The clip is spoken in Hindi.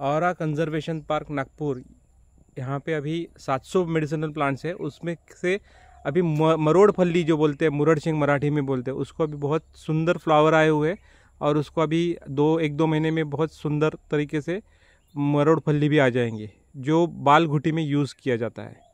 और कंजर्वेशन पार्क नागपुर यहाँ पे अभी 700 मेडिसिनल प्लांट्स है उसमें से अभी मरोड़ फल्ली जो बोलते हैं मुरड़ सिंह मराठी में बोलते हैं उसको अभी बहुत सुंदर फ्लावर आए हुए और उसको अभी दो एक दो महीने में बहुत सुंदर तरीके से मरोड़ फल्ली भी आ जाएंगे जो बाल घुटी में यूज़ किया जाता है